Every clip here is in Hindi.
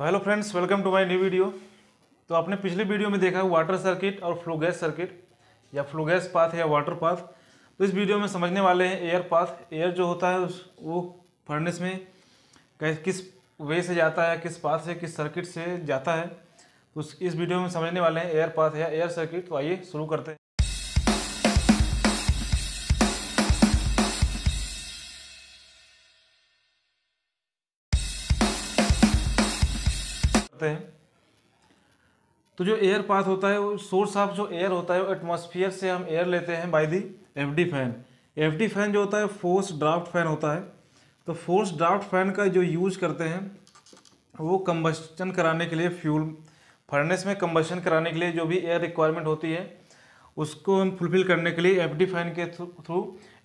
hello friends welcome to my new video तो आपने पिछली वीडियो में देखा वाटर सर्किट और फ्लो गैस सर्किट या फ्लो गैस पाथ या वाटर पाथ तो इस वीडियो में समझने वाले हैं एयर पाथ एयर जो होता है वो फर्नेस में किस वे से जाता है किस पाथ से किस सर्किट से जाता है तो इस वीडियो में समझने वाले हैं एयर पाथ या एयर सर्किट तो आइए शुरू करते हैं करते हैं तो जो एयर पास होता है वो सोर्स ऑफ जो एयर होता है वो एटमोसफियर से हम एयर लेते हैं by the FD D FD fan D फैन जो होता है फोर्स ड्राफ्ट फैन होता है तो फोर्स ड्राफ्ट फैन का जो यूज़ करते हैं वो कम्बस्टन कराने के लिए फ्यूल फर्नेस में कम्बस्टन कराने के लिए जो भी एयर रिक्वायरमेंट होती है उसको हम फुलफिल करने के लिए एफ डी फैन के थ्रू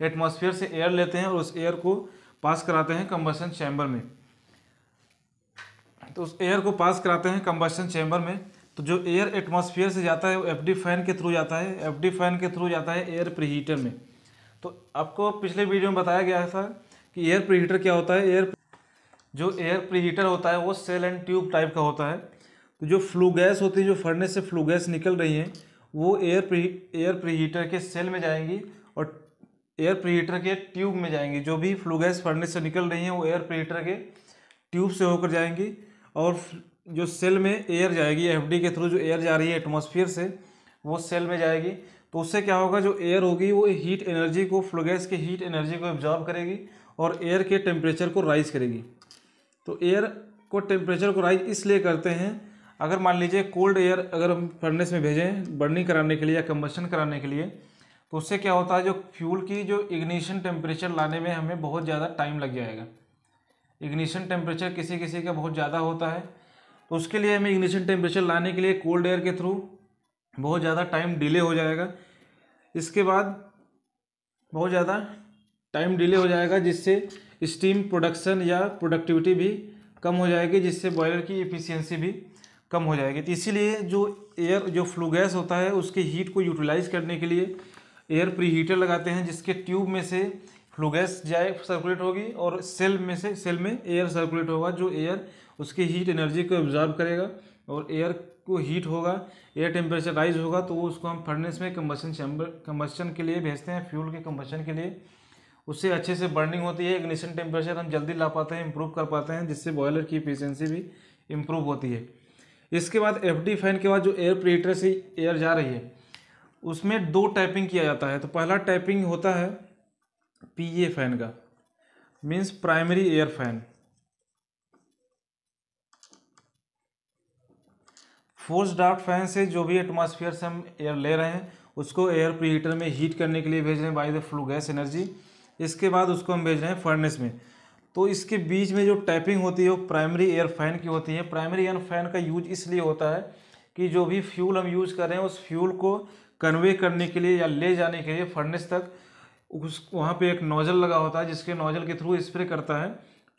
एटमोसफियर से एयर लेते हैं और उस एयर को पास कराते हैं कम्बस्टन चैम्बर में तो उस एयर को पास कराते हैं कम्बसन चैम्बर में तो जो एयर एटमॉस्फेयर से जाता है वो एफडी फैन के थ्रू जाता है एफडी फैन के थ्रू जाता है एयर प्रीहीटर में तो आपको पिछले वीडियो में बताया गया था कि एयर प्रीहीटर क्या होता है एयर जो एयर प्रीहीटर होता है वो सेल एंड ट्यूब टाइप का होता है तो जो फ्लू गैस होती है जो फरने से फ्लू गैस निकल रही है वो एयर प्री एयर प्रीहीटर के सेल में जाएंगी और एयर प्रीहीटर के ट्यूब में जाएंगी जो भी फ्लू गैस फरने से निकल रही हैं वो एयर प्रीहीटर के ट्यूब से होकर जाएंगी और जो सेल में एयर जाएगी एफ के थ्रू जो एयर जा रही है एटमोसफियर से वो सेल में जाएगी तो उससे क्या होगा जो एयर होगी वो हीट एनर्जी को फ्लोगैस के हीट एनर्जी को एब्जॉर्ब करेगी और एयर के टेम्परेचर को राइज करेगी तो एयर को टेम्परेचर को राइज इसलिए करते हैं अगर मान लीजिए कोल्ड एयर अगर हम फर्नेस में भेजें बर्निंग कराने के लिए या कम्बशन कराने के लिए तो उससे क्या होता है जो फ्यूल की जो इग्निशन टेम्परेचर लाने में हमें बहुत ज़्यादा टाइम लग जाएगा इग्निशन टेम्परेचर किसी किसी का बहुत ज़्यादा होता है तो उसके लिए हमें इग्निशन टेम्परेचर लाने के लिए कोल्ड एयर के थ्रू बहुत ज़्यादा टाइम डिले हो जाएगा इसके बाद बहुत ज़्यादा टाइम डिले हो जाएगा जिससे स्टीम प्रोडक्शन या प्रोडक्टिविटी भी कम हो जाएगी जिससे बॉयलर की एफिशिएंसी भी कम हो जाएगी तो इसीलिए जो एयर जो फ्लू गैस होता है उसके हीट को यूटिलाइज करने के लिए एयर प्री हीटर लगाते हैं जिसके ट्यूब में से फ्लू गैस जाए सर्कुलेट होगी और सेल में से सेल में एयर सर्कुलेट होगा जो एयर उसकी हीट एनर्जी को ऑब्जॉर्व करेगा और एयर को हीट होगा एयर टेम्परेचर राइज होगा तो वो उसको हम फर्नेस में कम्बशन चैम्बर कम्बशन के लिए भेजते हैं फ्यूल के कम्बशन के लिए उससे अच्छे से बर्निंग होती है इग्निशन टेम्परेचर हम जल्दी ला पाते हैं इम्प्रूव कर पाते हैं जिससे बॉयलर की इफिशेंसी भी इम्प्रूव होती है इसके बाद एफ डी फैन के बाद जो एयर प्रीटर से एयर जा रही है उसमें दो टाइपिंग किया जाता है तो पहला टाइपिंग होता है पी ए फैन का means primary air fan force draft fan से जो भी एटमॉस्फेयर से हम एयर ले रहे हैं उसको एयर प्री हीटर में हीट करने के लिए भेज रहे हैं by the flue gas energy इसके बाद उसको हम भेज रहे हैं फर्नेस में तो इसके बीच में जो टैपिंग होती है वो प्राइमरी एयर फैन की होती है प्राइमरी एयर फैन का यूज इसलिए होता है कि जो भी फ्यूल हम यूज़ कर रहे हैं उस फ्यूल को कन्वे करने के लिए या ले जाने के लिए फर्नेस तक उस वहाँ पे एक नोज़ल लगा होता है जिसके नोज़ल के थ्रू स्प्रे करता है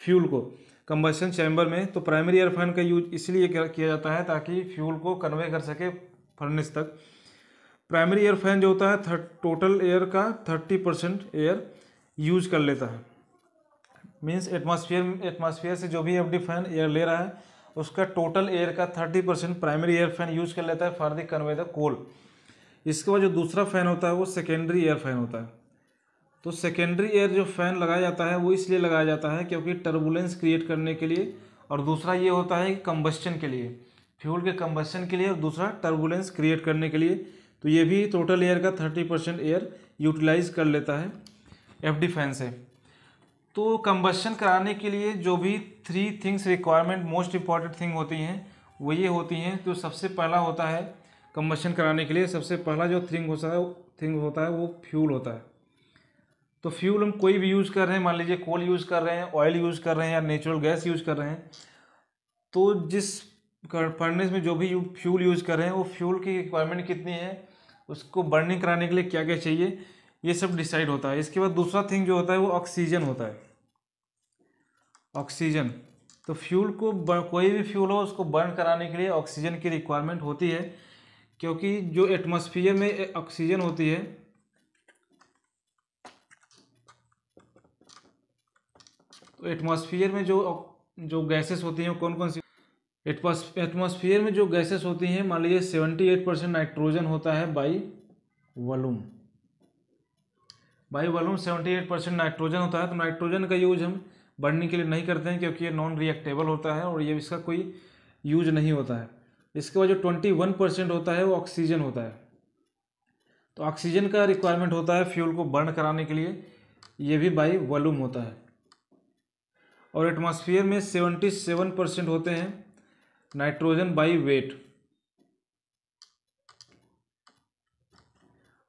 फ्यूल को कम्बसन चैम्बर में तो प्राइमरी एयरफैन का यूज इसलिए किया जाता है ताकि फ्यूल को कन्वे कर सके फर्नेस तक प्राइमरी एयर फैन जो होता है थर्ट टोटल एयर का थर्टी परसेंट एयर यूज कर लेता है मीन्स एटमॉस्फेयर एटमॉस्फेयर से जो भी एफ डी फैन एयर ले रहा है उसका टोटल एयर का thirty percent primary air fan use कर लेता है for the convey the coal इसके बाद जो दूसरा फैन होता है वो सेकेंडरी एयर फैन होता है तो सेकेंडरी एयर जो फ़ैन लगाया जाता है वो इसलिए लगाया जाता है क्योंकि टर्बुलेंस क्रिएट करने के लिए और दूसरा ये होता है कि कम्बस्चन के लिए फ्यूल के कम्बस्चन के लिए और दूसरा टर्बुलेंस क्रिएट करने के लिए तो ये भी टोटल एयर का थर्टी परसेंट एयर यूटिलाइज कर लेता है एफ डी फैन से तो कम्बस्चन कराने के लिए जो भी three things requirement most important thing होती हैं वो ये होती हैं तो सबसे पहला होता है कम्बस्चन कराने के लिए सबसे पहला जो थिंग होता है थिंग होता है वो फ्यूल होता है तो फ्यूल हम कोई भी यूज़ कर रहे हैं मान लीजिए कोल यूज़ कर रहे हैं ऑयल यूज़ कर रहे हैं या नेचुरल गैस यूज़ कर रहे हैं तो जिस फर्नेस में जो भी फ्यूल यूज़ कर रहे हैं वो फ्यूल की रिक्वायरमेंट कितनी है उसको बर्निंग कराने के लिए क्या क्या चाहिए ये सब डिसाइड होता है इसके बाद दूसरा थिंग जो होता है वो ऑक्सीजन होता है ऑक्सीजन तो फ्यूल को कोई भी फ्यूल हो उसको बर्न कराने के लिए ऑक्सीजन की रिक्वायरमेंट होती है क्योंकि जो एटमोसफियर में ऑक्सीजन होती है एटमॉस्फेयर में जो जो गैसेस होती हैं कौन कौन सी एटमॉस्फेयर में जो गैसेस होती हैं मान लीजिए सेवेंटी एट परसेंट नाइट्रोजन होता है by volume by volume seventy eight percent nitrogen होता है तो नाइट्रोजन का यूज हम बढ़ने के लिए नहीं करते हैं क्योंकि ये नॉन रिएक्टेबल होता है और ये इसका कोई यूज नहीं होता है इसके बाद जो ट्वेंटी वन परसेंट होता है वो ऑक्सीजन होता है तो ऑक्सीजन का रिक्वायरमेंट होता है फ्यूल को बर्न कराने के लिए ये भी बाई वॉलूम होता है और एटमॉस्फेयर में सेवेंटी सेवन परसेंट होते हैं नाइट्रोजन बाई वेट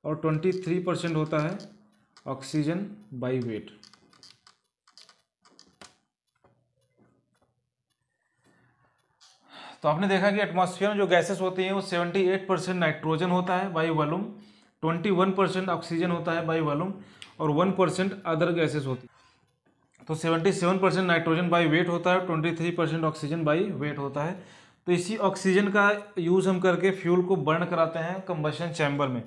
और ट्वेंटी थ्री परसेंट होता है ऑक्सीजन बाई वेट तो आपने देखा कि एटमॉस्फेयर में जो गैसेस होती हैं वो सेवेंटी एट परसेंट नाइट्रोजन होता है by volume twenty one percent oxygen होता है बाई वॉल्यूम और वन परसेंट अदर गैसेस होती है तो 77 परसेंट नाइट्रोजन बाई वेट होता है 23 परसेंट ऑक्सीजन बाई वेट होता है तो इसी ऑक्सीजन का यूज़ हम करके फ्यूल को बर्न कराते हैं कम्बशन चैम्बर में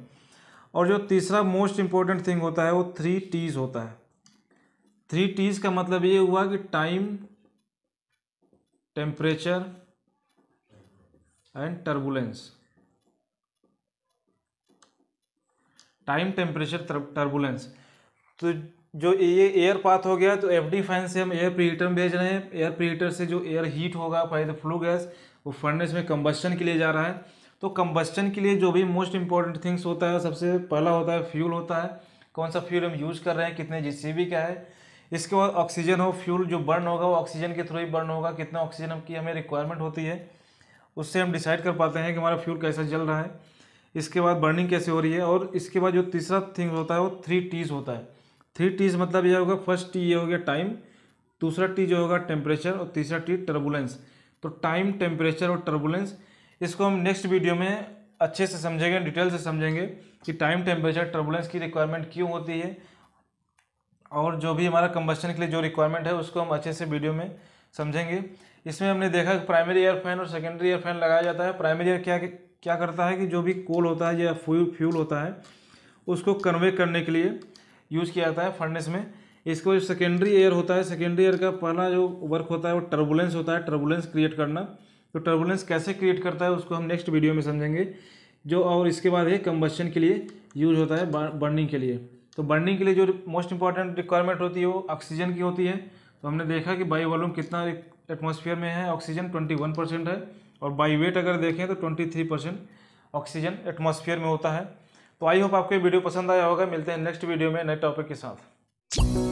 और जो तीसरा मोस्ट इम्पॉर्टेंट थिंग होता है वो थ्री टीज़ होता है थ्री टीज़ का मतलब ये हुआ कि time temperature and turbulence time temperature turbulence तो जो ये एयर पाथ हो गया तो एफ डी फैन से हम एयर प्रीटर भेज रहे हैं एयर प्रीटर से जो एयर हीट होगा बाई फ्लू गैस वो फर्नेस में कम्बस्टन के लिए जा रहा है तो कम्बस्टन के लिए जो भी मोस्ट इंपॉर्टेंट थिंग्स होता है सबसे पहला होता है फ्यूल होता है कौन सा फ्यूल हम यूज़ कर रहे हैं कितने जी का है इसके बाद ऑक्सीजन हो फ्यूल जो बर्न होगा वो ऑक्सीजन के थ्रू ही बर्न होगा कितना ऑक्सीजन की हमें रिक्वायरमेंट होती है उससे हम डिसाइड कर पाते हैं कि हमारा फ्यूल कैसा जल रहा है इसके बाद बर्निंग कैसे हो रही है और इसके बाद जो तीसरा थिंग होता है वो थ्री टीज होता है थ्री टीज मतलब यह होगा फर्स्ट टी ये हो गया टाइम दूसरा टी जो होगा टेम्परेचर और तीसरा टी टर्बुलेंस तो टाइम टेम्परेचर और टर्बुलेंस इसको हम नेक्स्ट वीडियो में अच्छे से समझेंगे डिटेल से समझेंगे कि टाइम टेम्परेचर टर्बुलेंस की रिक्वायरमेंट क्यों होती है और जो भी हमारा कम्बस्टन के लिए जो रिक्वायरमेंट है उसको हम अच्छे से वीडियो में समझेंगे इसमें हमने देखा कि प्राइमरी एयर फैन और सेकेंडरी एयर फैन लगाया जाता है प्राइमरी एयर क्या क्या करता है कि जो भी कोल होता है या फ्यूल होता है उसको कन्वे करने के लिए यूज़ किया जाता है फर्नेस में इसको जो सेकेंडरी एयर होता है सेकेंडरी एयर का पहला जो वर्क होता है वो टर्बुलेंस होता है टर्बुलेंस क्रिएट करना तो टर्बुलेंस कैसे क्रिएट करता है उसको हम नेक्स्ट वीडियो में समझेंगे जो और इसके बाद ये कम्बस्चन के लिए यूज होता है बर्निंग के लिए तो बर्निंग के लिए जो मोस्ट इंपॉर्टेंट रिक्वायरमेंट होती है वो ऑक्सीजन की होती है तो हमने देखा कि बाई वॉल्यूम कितना एटमोसफियर में है ऑक्सीजन ट्वेंटी वन परसेंट है और बाई वेट अगर देखें तो twenty three percent oxygen atmosphere में होता है तो आई होप आपको ये वीडियो पसंद आया होगा मिलते हैं नेक्स्ट वीडियो में नए टॉपिक के साथ